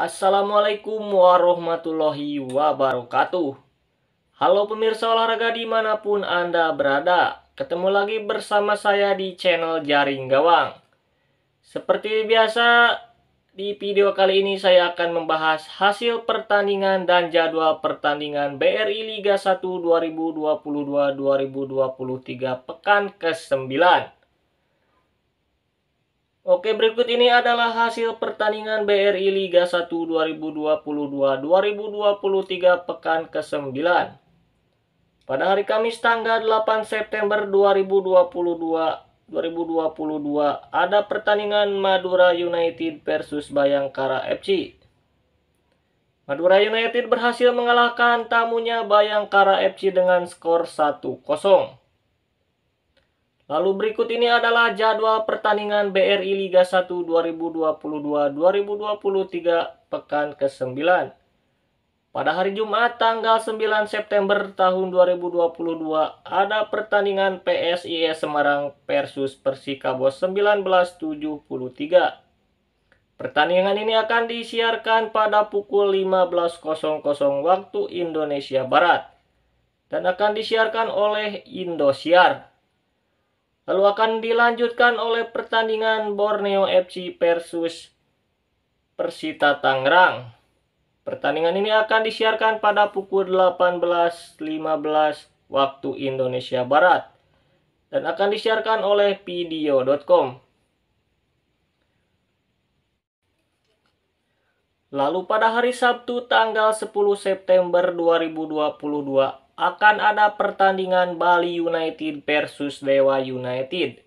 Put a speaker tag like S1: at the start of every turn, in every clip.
S1: Assalamualaikum warahmatullahi wabarakatuh Halo pemirsa olahraga dimanapun Anda berada Ketemu lagi bersama saya di channel Jaring Gawang Seperti biasa di video kali ini saya akan membahas hasil pertandingan dan jadwal pertandingan BRI Liga 1 2022-2023 pekan ke-9 Oke, berikut ini adalah hasil pertandingan BRI Liga 1 2022-2023 pekan ke-9. Pada hari Kamis tanggal 8 September 2022, 2022 ada pertandingan Madura United versus Bayangkara FC. Madura United berhasil mengalahkan tamunya Bayangkara FC dengan skor 1-0. Lalu berikut ini adalah jadwal pertandingan BRI Liga 1 2022-2023 pekan ke-9. Pada hari Jumat tanggal 9 September tahun 2022 ada pertandingan PSIS Semarang versus Persikabo 1973. Pertandingan ini akan disiarkan pada pukul 15.00 waktu Indonesia Barat dan akan disiarkan oleh Indosiar. Lalu akan dilanjutkan oleh pertandingan Borneo FC versus Persita Tangerang. Pertandingan ini akan disiarkan pada pukul 18.15 waktu Indonesia Barat dan akan disiarkan oleh video.com. Lalu pada hari Sabtu tanggal 10 September 2022 akan ada pertandingan Bali United versus Dewa United.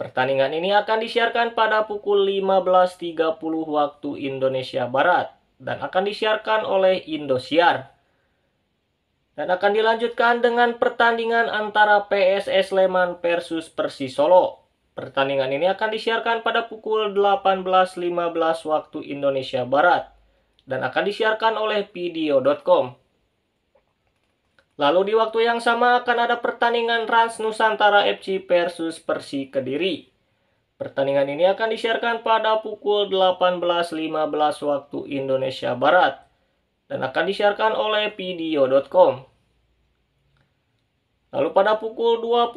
S1: Pertandingan ini akan disiarkan pada pukul 15.30 waktu Indonesia Barat dan akan disiarkan oleh Indosiar. Dan akan dilanjutkan dengan pertandingan antara PSS Sleman versus Persis Solo. Pertandingan ini akan disiarkan pada pukul 18.15 waktu Indonesia Barat dan akan disiarkan oleh video.com. Lalu di waktu yang sama akan ada pertandingan Rans Nusantara FC versus Persi Kediri. Pertandingan ini akan disiarkan pada pukul 18.15 waktu Indonesia Barat dan akan disiarkan oleh video.com. Lalu pada pukul 20.00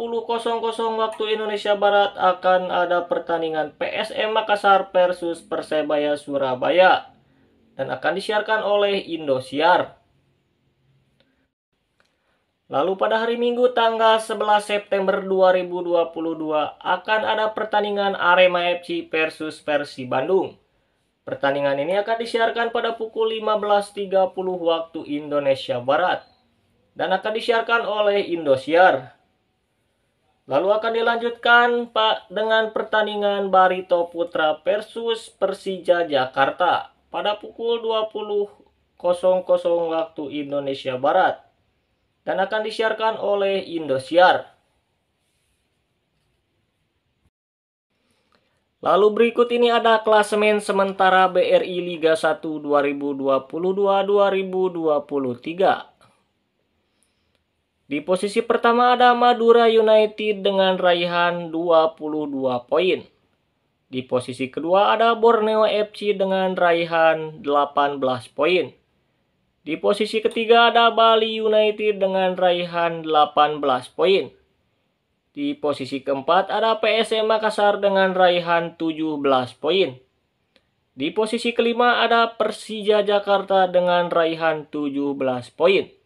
S1: waktu Indonesia Barat akan ada pertandingan PSM Makassar versus Persebaya Surabaya dan akan disiarkan oleh Indosiar. Lalu pada hari Minggu tanggal 11 September 2022 akan ada pertandingan Arema FC versus Persib Bandung. Pertandingan ini akan disiarkan pada pukul 15.30 waktu Indonesia Barat dan akan disiarkan oleh Indosiar. Lalu akan dilanjutkan Pak dengan pertandingan Barito Putra versus Persija Jakarta pada pukul 20.00 waktu Indonesia Barat dan akan disiarkan oleh Indosiar. Lalu berikut ini ada klasemen sementara BRI Liga 1 2022-2023. Di posisi pertama ada Madura United dengan raihan 22 poin. Di posisi kedua ada Borneo FC dengan raihan 18 poin. Di posisi ketiga ada Bali United dengan raihan 18 poin. Di posisi keempat ada PSM Makassar dengan raihan 17 poin. Di posisi kelima ada Persija Jakarta dengan raihan 17 poin.